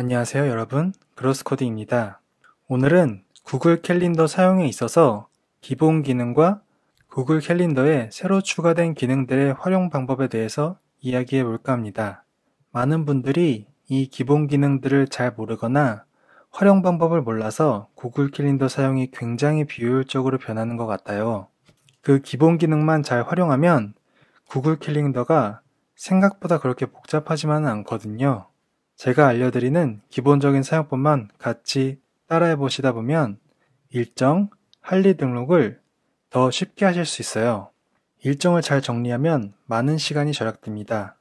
안녕하세요 여러분 그로스코딩입니다. 오늘은 구글 캘린더 사용에 있어서 기본 기능과 구글 캘린더에 새로 추가된 기능들의 활용 방법에 대해서 이야기해 볼까 합니다. 많은 분들이 이 기본 기능들을 잘 모르거나 활용 방법을 몰라서 구글 캘린더 사용이 굉장히 비효율적으로 변하는 것 같아요. 그 기본 기능만 잘 활용하면 구글 캘린더가 생각보다 그렇게 복잡하지만은 않거든요. 제가 알려드리는 기본적인 사용법만 같이 따라해 보시다 보면 일정, 할리 등록을 더 쉽게 하실 수 있어요. 일정을 잘 정리하면 많은 시간이 절약됩니다.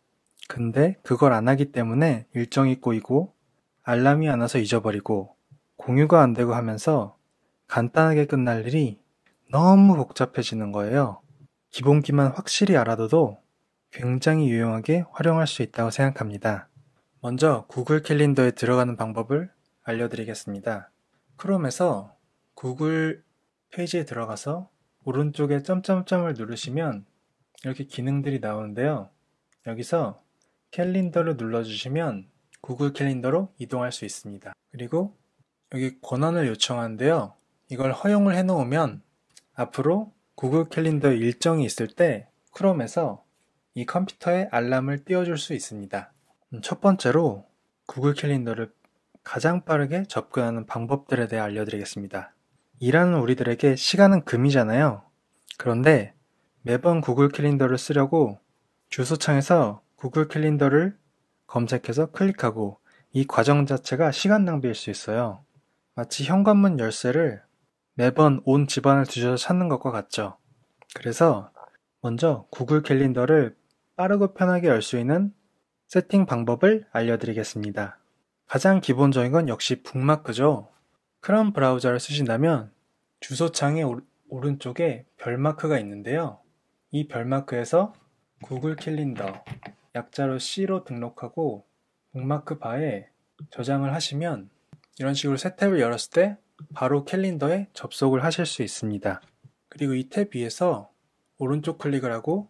근데 그걸 안 하기 때문에 일정이 꼬이고 알람이 안 와서 잊어버리고 공유가 안 되고 하면서 간단하게 끝날 일이 너무 복잡해지는 거예요. 기본기만 확실히 알아둬도 굉장히 유용하게 활용할 수 있다고 생각합니다. 먼저 구글 캘린더에 들어가는 방법을 알려드리겠습니다. 크롬에서 구글 페이지에 들어가서 오른쪽에 점점점을 누르시면 이렇게 기능들이 나오는데요. 여기서 캘린더를 눌러주시면 구글 캘린더로 이동할 수 있습니다. 그리고 여기 권한을 요청하는데요. 이걸 허용을 해놓으면 앞으로 구글 캘린더 일정이 있을 때 크롬에서 이 컴퓨터에 알람을 띄워줄 수 있습니다. 음, 첫 번째로 구글 캘린더를 가장 빠르게 접근하는 방법들에 대해 알려드리겠습니다. 일하는 우리들에게 시간은 금이잖아요. 그런데 매번 구글 캘린더를 쓰려고 주소창에서 구글 캘린더를 검색해서 클릭하고 이 과정 자체가 시간 낭비일 수 있어요. 마치 현관문 열쇠를 매번 온 집안을 뒤져서 찾는 것과 같죠. 그래서 먼저 구글 캘린더를 빠르고 편하게 열 수 있는 세팅 방법을 알려드리겠습니다. 가장 기본적인 건 역시 북마크죠. 크롬 브라우저를 쓰신다면 주소창의 오른쪽에 별마크가 있는데요. 이 별마크에서 구글 캘린더 약자로 C로 등록하고 북마크 바에 저장을 하시면 이런 식으로 새 탭을 열었을 때 바로 캘린더에 접속을 하실 수 있습니다. 그리고 이 탭 위에서 오른쪽 클릭을 하고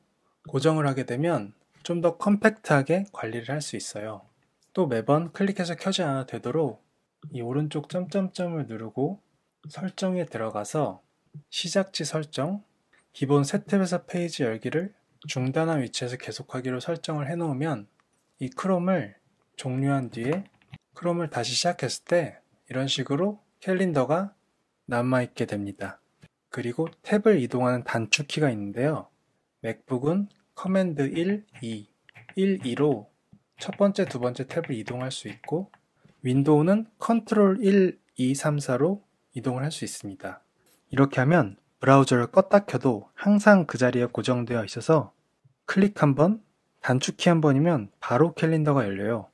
고정을 하게 되면 좀더 컴팩트하게 관리를 할 수 있어요. 또 매번 클릭해서 켜지 않아도 되도록 이 오른쪽 점점점을 누르고 설정에 들어가서 시작지 설정, 기본 세탭에서 페이지 열기를 중단한 위치에서 계속하기로 설정을 해놓으면 이 크롬을 종료한 뒤에 크롬을 다시 시작했을 때 이런 식으로 캘린더가 남아있게 됩니다. 그리고 탭을 이동하는 단축키가 있는데요. 맥북은 커맨드 1, 2, 1, 2로 첫 번째, 두 번째 탭을 이동할 수 있고 윈도우는 컨트롤 1, 2, 3, 4로 이동을 할 수 있습니다. 이렇게 하면 브라우저를 껐다 켜도 항상 그 자리에 고정되어 있어서 클릭 한 번, 단축키 한 번이면 바로 캘린더가 열려요.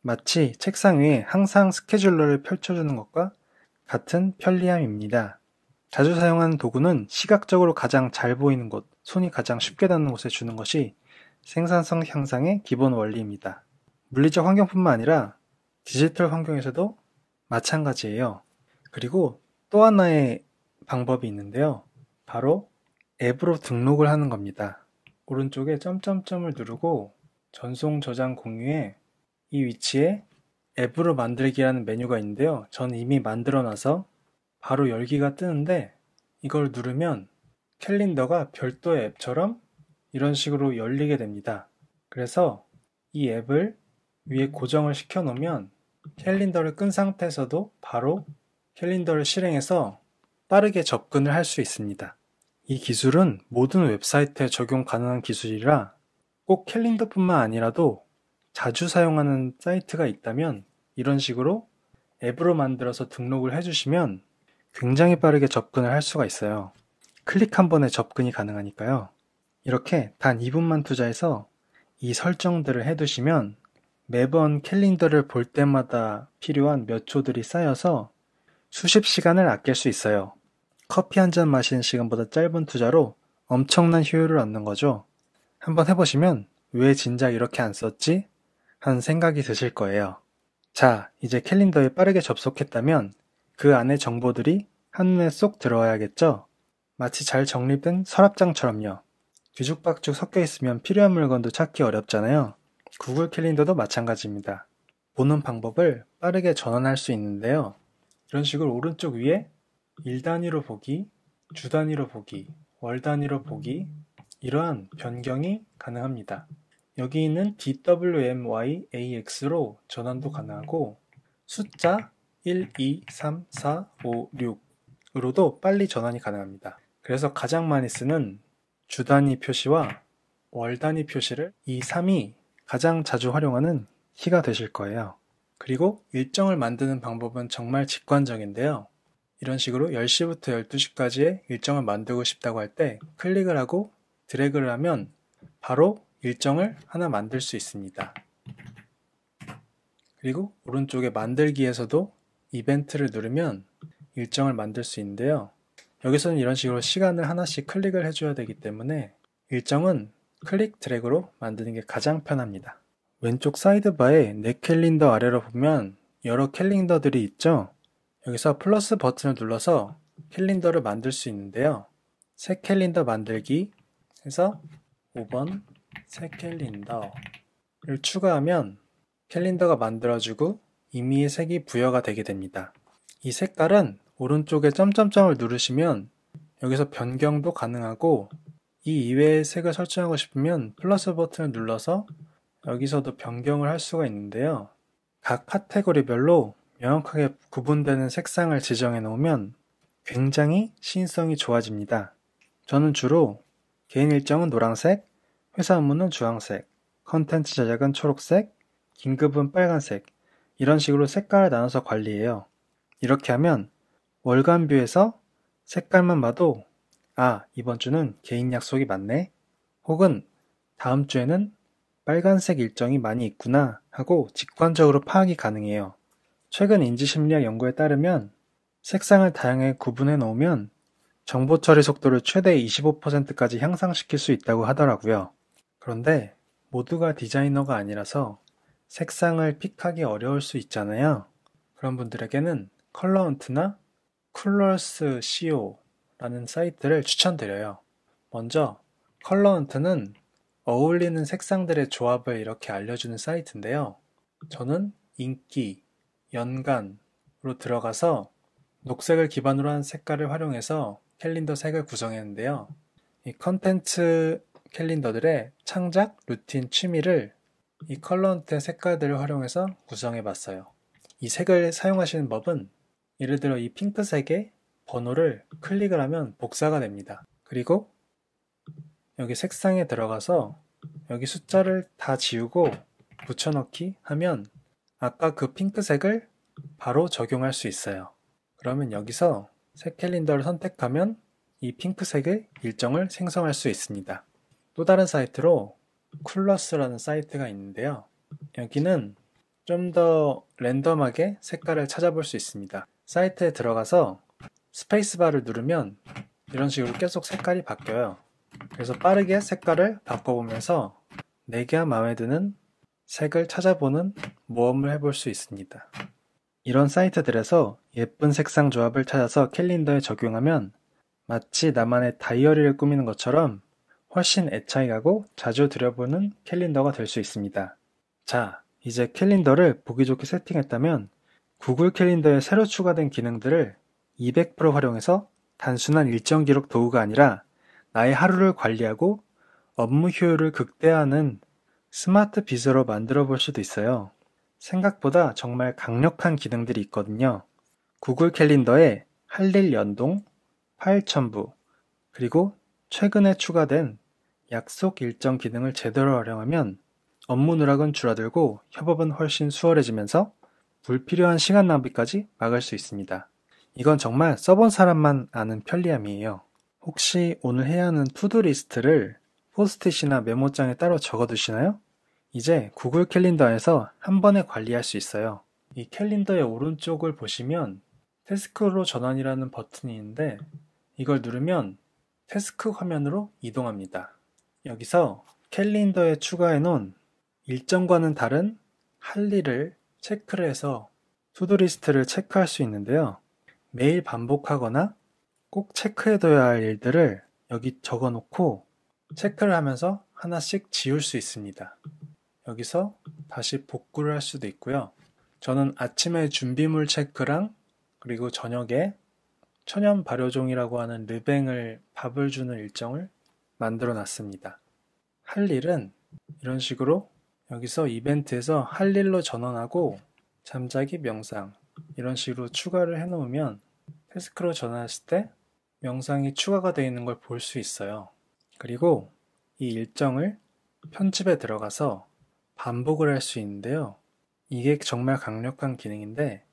마치 책상 위에 항상 스케줄러를 펼쳐주는 것과 같은 편리함입니다. 자주 사용하는 도구는 시각적으로 가장 잘 보이는 곳, 손이 가장 쉽게 닿는 곳에 주는 것이 생산성 향상의 기본 원리입니다. 물리적 환경뿐만 아니라 디지털 환경에서도 마찬가지예요. 그리고 또 하나의 방법이 있는데요. 바로 앱으로 등록을 하는 겁니다. 오른쪽에 점점점을 누르고 전송 저장 공유에 이 위치에 앱으로 만들기라는 메뉴가 있는데요. 전 이미 만들어 놔서 바로 열기가 뜨는데 이걸 누르면 캘린더가 별도의 앱처럼 이런 식으로 열리게 됩니다. 그래서 이 앱을 위에 고정을 시켜 놓으면 캘린더를 끈 상태에서도 바로 캘린더를 실행해서 빠르게 접근을 할 수 있습니다. 이 기술은 모든 웹사이트에 적용 가능한 기술이라 꼭 캘린더뿐만 아니라도 자주 사용하는 사이트가 있다면 이런 식으로 앱으로 만들어서 등록을 해주시면 굉장히 빠르게 접근을 할 수가 있어요. 클릭 한 번에 접근이 가능하니까요. 이렇게 단 2분만 투자해서 이 설정들을 해두시면 매번 캘린더를 볼 때마다 필요한 몇 초들이 쌓여서 수십 시간을 아낄 수 있어요. 커피 한 잔 마시는 시간보다 짧은 투자로 엄청난 효율을 얻는 거죠. 한번 해보시면 왜 진작 이렇게 안 썼지? 하는 생각이 드실 거예요. 자, 이제 캘린더에 빠르게 접속했다면 그안에 정보들이 한눈에 쏙 들어와야겠죠? 마치 잘 정립된 서랍장처럼요. 뒤죽박죽 섞여 있으면 필요한 물건도 찾기 어렵잖아요. 구글 캘린더도 마찬가지입니다. 보는 방법을 빠르게 전환할 수 있는데요. 이런 식으로 오른쪽 위에 일 단위로 보기, 주 단위로 보기, 월 단위로 보기 이러한 변경이 가능합니다. 여기 있는 DWMYAX로 전환도 가능하고 숫자, 1, 2, 3, 4, 5, 6으로도 빨리 전환이 가능합니다. 그래서 가장 많이 쓰는 주 단위 표시와 월 단위 표시를 이 3이 가장 자주 활용하는 키가 되실 거예요. 그리고 일정을 만드는 방법은 정말 직관적인데요. 이런 식으로 10시부터 12시까지의 일정을 만들고 싶다고 할 때 클릭을 하고 드래그를 하면 바로 일정을 하나 만들 수 있습니다. 그리고 오른쪽에 만들기에서도 이벤트를 누르면 일정을 만들 수 있는데요. 여기서는 이런 식으로 시간을 하나씩 클릭을 해줘야 되기 때문에 일정은 클릭 드래그로 만드는 게 가장 편합니다. 왼쪽 사이드바에 내 캘린더 아래로 보면 여러 캘린더들이 있죠. 여기서 플러스 버튼을 눌러서 캘린더를 만들 수 있는데요. 새 캘린더 만들기 해서 5번 새 캘린더를 추가하면 캘린더가 만들어지고 임의의 색이 부여가 되게 됩니다. 이 색깔은 오른쪽에 점점점을 누르시면 여기서 변경도 가능하고 이 이외의 색을 설정하고 싶으면 플러스 버튼을 눌러서 여기서도 변경을 할 수가 있는데요. 각 카테고리별로 명확하게 구분되는 색상을 지정해 놓으면 굉장히 신성이 좋아집니다. 저는 주로 개인 일정은 노란색, 회사 업무는 주황색, 컨텐츠 제작은 초록색, 긴급은 빨간색, 이런 식으로 색깔을 나눠서 관리해요. 이렇게 하면 월간 뷰에서 색깔만 봐도 아, 이번 주는 개인 약속이 많네. 혹은 다음 주에는 빨간색 일정이 많이 있구나 하고 직관적으로 파악이 가능해요. 최근 인지심리학 연구에 따르면 색상을 다양하게 구분해 놓으면 정보 처리 속도를 최대 25%까지 향상시킬 수 있다고 하더라고요. 그런데 모두가 디자이너가 아니라서 색상을 픽하기 어려울 수 있잖아요. 그런 분들에게는 컬러헌트나 쿨러스 CO라는 사이트를 추천드려요. 먼저 컬러헌트는 어울리는 색상들의 조합을 이렇게 알려주는 사이트인데요. 저는 인기, 연간으로 들어가서 녹색을 기반으로 한 색깔을 활용해서 캘린더 색을 구성했는데요. 이 컨텐츠 캘린더들의 창작, 루틴, 취미를 이 컬러한테 색깔들을 활용해서 구성해 봤어요. 이 색을 사용하시는 법은 예를 들어 이 핑크색의 번호를 클릭을 하면 복사가 됩니다. 그리고 여기 색상에 들어가서 여기 숫자를 다 지우고 붙여넣기 하면 아까 그 핑크색을 바로 적용할 수 있어요. 그러면 여기서 색 캘린더를 선택하면 이 핑크색의 일정을 생성할 수 있습니다. 또 다른 사이트로 쿨러스라는 사이트가 있는데요. 여기는 좀 더 랜덤하게 색깔을 찾아볼 수 있습니다. 사이트에 들어가서 스페이스바를 누르면 이런 식으로 계속 색깔이 바뀌어요. 그래서 빠르게 색깔을 바꿔보면서 내가 네 마음에 드는 색을 찾아보는 모험을 해볼 수 있습니다. 이런 사이트들에서 예쁜 색상 조합을 찾아서 캘린더에 적용하면 마치 나만의 다이어리를 꾸미는 것처럼 훨씬 애착이가고 자주 들여보는 캘린더가 될 수 있습니다. 자, 이제 캘린더를 보기 좋게 세팅했다면 구글 캘린더에 새로 추가된 기능들을 200% 활용해서 단순한 일정 기록 도구가 아니라 나의 하루를 관리하고 업무 효율을 극대화하는 스마트 비서로 만들어 볼 수도 있어요. 생각보다 정말 강력한 기능들이 있거든요. 구글 캘린더에 할일 연동, 파일 첨부, 그리고 최근에 추가된 약속 일정 기능을 제대로 활용하면 업무 누락은 줄어들고 협업은 훨씬 수월해지면서 불필요한 시간 낭비까지 막을 수 있습니다. 이건 정말 써본 사람만 아는 편리함이에요. 혹시 오늘 해야 하는 투두 리스트를 포스트잇이나 메모장에 따로 적어두시나요? 이제 구글 캘린더에서 한 번에 관리할 수 있어요. 이 캘린더의 오른쪽을 보시면 태스크로 전환이라는 버튼이 있는데 이걸 누르면 태스크 화면으로 이동합니다. 여기서 캘린더에 추가해 놓은 일정과는 다른 할 일을 체크를 해서 투두리스트를 체크할 수 있는데요. 매일 반복하거나 꼭 체크해둬야 할 일들을 여기 적어 놓고 체크를 하면서 하나씩 지울 수 있습니다. 여기서 다시 복구를 할 수도 있고요. 저는 아침에 준비물 체크랑 그리고 저녁에 천연 발효종이라고 하는 르뱅을 밥을 주는 일정을 만들어 놨습니다. 할 일은 이런 식으로 여기서 이벤트에서 할 일로 전환하고 잠자기 명상 이런 식으로 추가를 해 놓으면 태스크로 전환했을 때 명상이 추가가 되어 있는 걸 볼 수 있어요. 그리고 이 일정을 편집에 들어가서 반복을 할 수 있는데요. 이게 정말 강력한 기능인데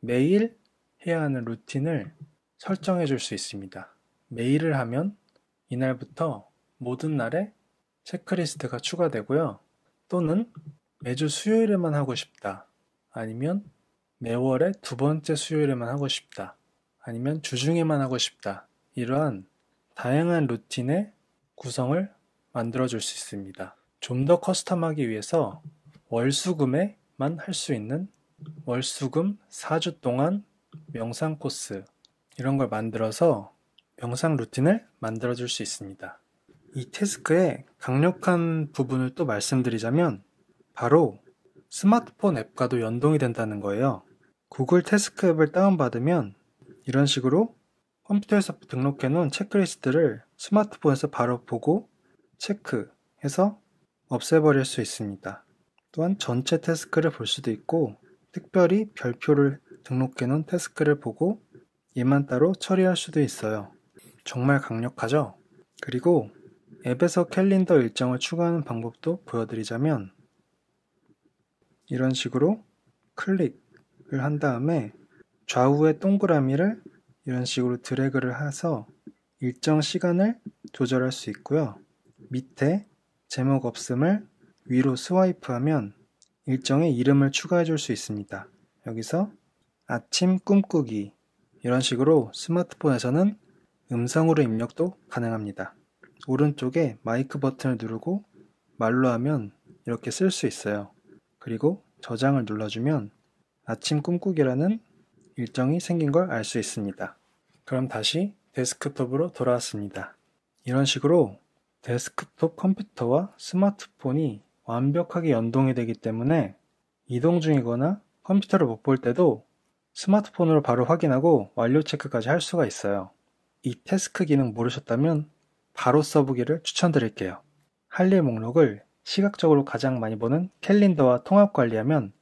매일 해야 하는 루틴을 설정해 줄 수 있습니다. 매일을 하면 이날부터 모든 날에 체크리스트가 추가되고요. 또는 매주 수요일에만 하고 싶다. 아니면 매월의 두 번째 수요일에만 하고 싶다. 아니면 주중에만 하고 싶다. 이러한 다양한 루틴의 구성을 만들어 줄 수 있습니다. 좀 더 커스텀하기 위해서 월수금에만 할 수 있는 월수금 4주 동안 명상 코스 이런 걸 만들어서 명상 루틴을 만들어 줄 수 있습니다. 이 태스크의 강력한 부분을 또 말씀드리자면 바로 스마트폰 앱과도 연동이 된다는 거예요. 구글 태스크 앱을 다운받으면 이런 식으로 컴퓨터에서 등록해 놓은 체크리스트를 스마트폰에서 바로 보고 체크해서 없애버릴 수 있습니다. 또한 전체 태스크를 볼 수도 있고 특별히 별표를 등록해 놓은 태스크를 보고 얘만 따로 처리할 수도 있어요. 정말 강력하죠? 그리고 앱에서 캘린더 일정을 추가하는 방법도 보여드리자면 이런 식으로 클릭을 한 다음에 좌우의 동그라미를 이런 식으로 드래그를 해서 일정 시간을 조절할 수 있고요. 밑에 제목 없음을 위로 스와이프하면 일정의 이름을 추가해 줄 수 있습니다. 여기서 아침 꿈꾸기 이런 식으로 스마트폰에서는 음성으로 입력도 가능합니다. 오른쪽에 마이크 버튼을 누르고 말로 하면 이렇게 쓸 수 있어요. 그리고 저장을 눌러주면 아침 꿈꾸기라는 일정이 생긴 걸 알 수 있습니다. 그럼 다시 데스크톱으로 돌아왔습니다. 이런 식으로 데스크톱 컴퓨터와 스마트폰이 완벽하게 연동이 되기 때문에 이동 중이거나 컴퓨터를 못 볼 때도 스마트폰으로 바로 확인하고 완료 체크까지 할 수가 있어요. 이 태스크 기능 모르셨다면 바로 써보기를 추천드릴게요. 할 일 목록을 시각적으로 가장 많이 보는 캘린더와 통합 관리하면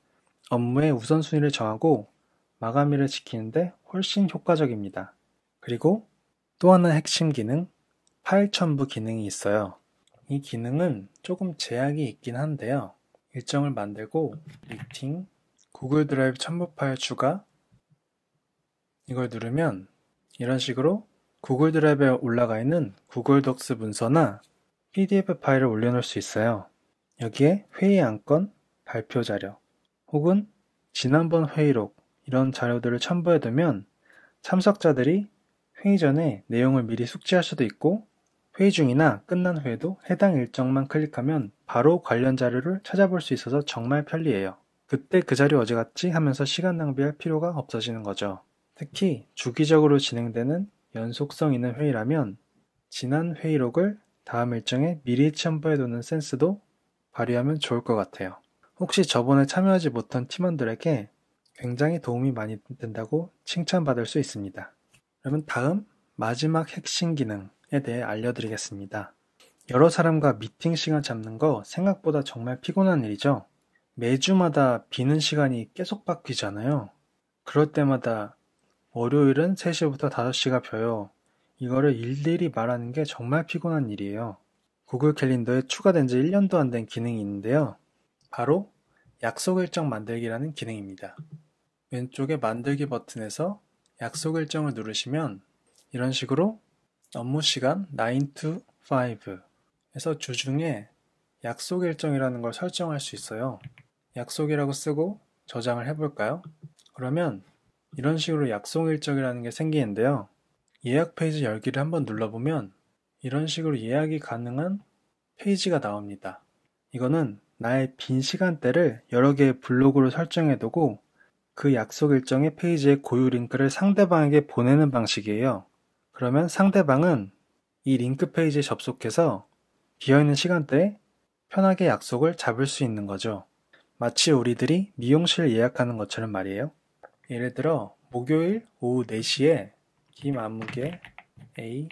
업무의 우선순위를 정하고 마감일을 지키는데 훨씬 효과적입니다. 그리고 또 하나 핵심 기능, 파일 첨부 기능이 있어요. 이 기능은 조금 제약이 있긴 한데요. 일정을 만들고 리팅 구글 드라이브 첨부 파일 추가 이걸 누르면 이런 식으로 구글 드라이브에 올라가 있는 구글 덕스 문서나 PDF 파일을 올려놓을 수 있어요. 여기에 회의 안건, 발표 자료, 혹은 지난번 회의록 이런 자료들을 첨부해두면 참석자들이 회의 전에 내용을 미리 숙지할 수도 있고 회의 중이나 끝난 후에도 해당 일정만 클릭하면 바로 관련 자료를 찾아볼 수 있어서 정말 편리해요. 그때 그 자료 어제같이 하면서 시간 낭비할 필요가 없어지는 거죠. 특히 주기적으로 진행되는 연속성 있는 회의라면 지난 회의록을 다음 일정에 미리 첨부해두는 센스도 발휘하면 좋을 것 같아요. 혹시 저번에 참여하지 못한 팀원들에게 굉장히 도움이 많이 된다고 칭찬받을 수 있습니다. 그러면 다음 마지막 핵심 기능에 대해 알려드리겠습니다. 여러 사람과 미팅 시간 잡는 거 생각보다 정말 피곤한 일이죠. 매주마다 비는 시간이 계속 바뀌잖아요. 그럴 때마다 월요일은 3시부터 5시가 펴요. 이거를 일일이 말하는 게 정말 피곤한 일이에요. 구글 캘린더에 추가된 지 1년도 안 된 기능이 있는데요. 바로 약속 일정 만들기라는 기능입니다. 왼쪽에 만들기 버튼에서 약속 일정을 누르시면 이런 식으로 업무 시간 9 to 5에서 주중에 약속 일정이라는 걸 설정할 수 있어요. 약속이라고 쓰고 저장을 해볼까요? 그러면 이런 식으로 약속 일정이라는 게 생기는데요. 예약 페이지 열기를 한번 눌러보면 이런 식으로 예약이 가능한 페이지가 나옵니다. 이거는 나의 빈 시간대를 여러 개의 블로그로 설정해두고 그 약속 일정의 페이지에 고유 링크를 상대방에게 보내는 방식이에요. 그러면 상대방은 이 링크 페이지에 접속해서 비어있는 시간대에 편하게 약속을 잡을 수 있는 거죠. 마치 우리들이 미용실 예약하는 것처럼 말이에요. 예를 들어 목요일 오후 4시에 김안무개 A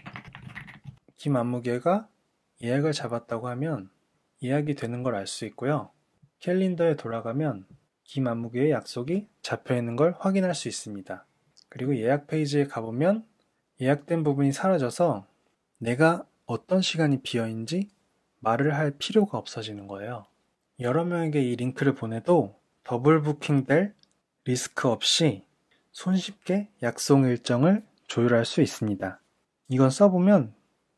김안무개가 예약을 잡았다고 하면 예약이 되는 걸 알 수 있고요. 캘린더에 돌아가면 김안무개의 약속이 잡혀 있는 걸 확인할 수 있습니다. 그리고 예약 페이지에 가보면 예약된 부분이 사라져서 내가 어떤 시간이 비어있는지 말을 할 필요가 없어지는 거예요. 여러 명에게 이 링크를 보내도 더블 부킹될 리스크 없이 손쉽게 약속 일정을 조율할 수 있습니다. 이건 써보면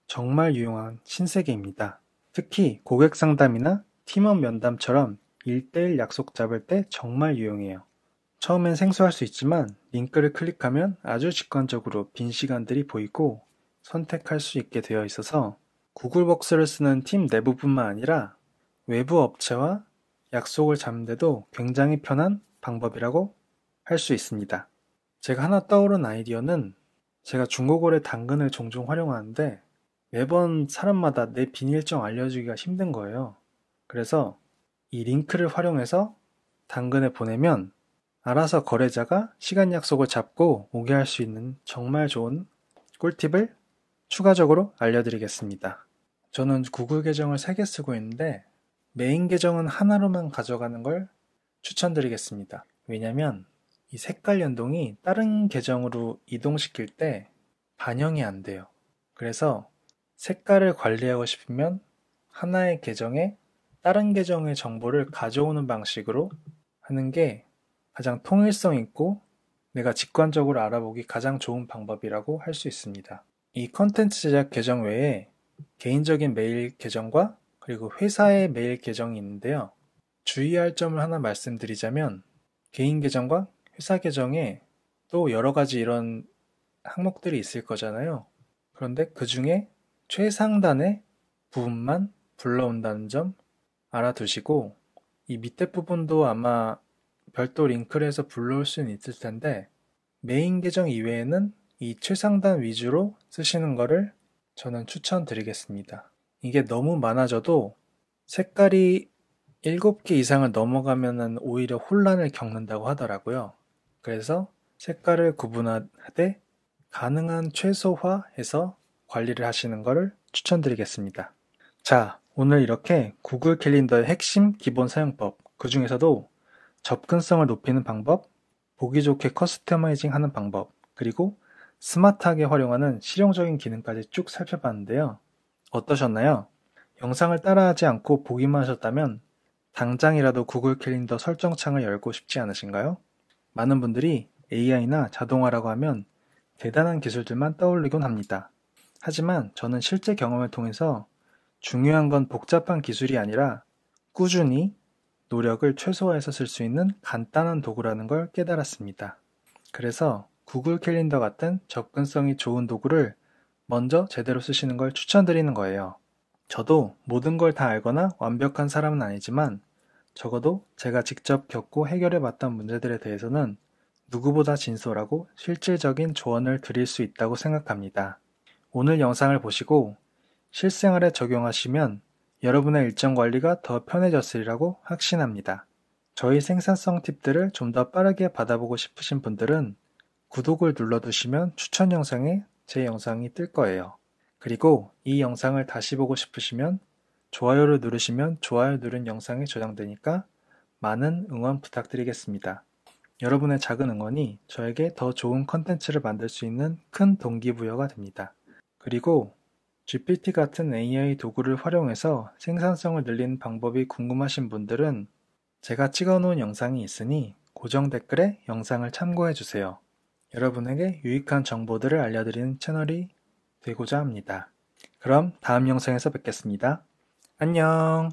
정말 유용한 신세계입니다. 특히 고객 상담이나 팀원 면담처럼 1대1 약속 잡을 때 정말 유용해요. 처음엔 생소할 수 있지만 링크를 클릭하면 아주 직관적으로 빈 시간들이 보이고 선택할 수 있게 되어 있어서 구글벅스를 쓰는 팀 내부뿐만 아니라 외부 업체와 약속을 잡는데도 굉장히 편한 방법이라고 할 수 있습니다. 제가 하나 떠오른 아이디어는 제가 중고거래 당근을 종종 활용하는데 매번 사람마다 내 비밀정 알려주기가 힘든 거예요. 그래서 이 링크를 활용해서 당근에 보내면 알아서 거래자가 시간 약속을 잡고 오게 할 수 있는 정말 좋은 꿀팁을 추가적으로 알려드리겠습니다. 저는 구글 계정을 3개 쓰고 있는데 메인 계정은 하나로만 가져가는 걸 추천드리겠습니다. 왜냐면 이 색깔 연동이 다른 계정으로 이동시킬 때 반영이 안 돼요. 그래서 색깔을 관리하고 싶으면 하나의 계정에 다른 계정의 정보를 가져오는 방식으로 하는 게 가장 통일성 있고 내가 직관적으로 알아보기 가장 좋은 방법이라고 할 수 있습니다. 이 컨텐츠 제작 계정 외에 개인적인 메일 계정과 그리고 회사의 메일 계정이 있는데요. 주의할 점을 하나 말씀드리자면 개인 계정과 회사 계정에 또 여러 가지 이런 항목들이 있을 거잖아요. 그런데 그 중에 최상단의 부분만 불러온다는 점 알아두시고 이 밑에 부분도 아마 별도 링크를 해서 불러올 수는 있을 텐데 메인 계정 이외에는 이 최상단 위주로 쓰시는 거를 저는 추천드리겠습니다. 이게 너무 많아져도 색깔이 7개 이상을 넘어가면 오히려 혼란을 겪는다고 하더라고요. 그래서 색깔을 구분하되 가능한 최소화해서 관리를 하시는 것을 추천드리겠습니다. 자, 오늘 이렇게 구글 캘린더의 핵심 기본 사용법, 그 중에서도 접근성을 높이는 방법, 보기 좋게 커스터마이징 하는 방법, 그리고 스마트하게 활용하는 실용적인 기능까지 쭉 살펴봤는데요. 어떠셨나요? 영상을 따라하지 않고 보기만 하셨다면 당장이라도 구글 캘린더 설정창을 열고 싶지 않으신가요? 많은 분들이 AI나 자동화라고 하면 대단한 기술들만 떠올리곤 합니다. 하지만 저는 실제 경험을 통해서 중요한 건 복잡한 기술이 아니라 꾸준히 노력을 최소화해서 쓸 수 있는 간단한 도구라는 걸 깨달았습니다. 그래서 구글 캘린더 같은 접근성이 좋은 도구를 먼저 제대로 쓰시는 걸 추천드리는 거예요. 저도 모든 걸 다 알거나 완벽한 사람은 아니지만 적어도 제가 직접 겪고 해결해 봤던 문제들에 대해서는 누구보다 진솔하고 실질적인 조언을 드릴 수 있다고 생각합니다. 오늘 영상을 보시고 실생활에 적용하시면 여러분의 일정 관리가 더 편해졌으리라고 확신합니다. 저희 생산성 팁들을 좀 더 빠르게 받아보고 싶으신 분들은 구독을 눌러두시면 추천 영상에 제 영상이 뜰 거예요. 그리고 이 영상을 다시 보고 싶으시면 좋아요를 누르시면 좋아요 누른 영상이 저장되니까 많은 응원 부탁드리겠습니다. 여러분의 작은 응원이 저에게 더 좋은 컨텐츠를 만들 수 있는 큰 동기부여가 됩니다. 그리고 GPT 같은 AI 도구를 활용해서 생산성을 늘리는 방법이 궁금하신 분들은 제가 찍어놓은 영상이 있으니 고정 댓글에 영상을 참고해주세요. 여러분에게 유익한 정보들을 알려드리는 채널이 되고자 합니다. 그럼 다음 영상에서 뵙겠습니다. 안녕!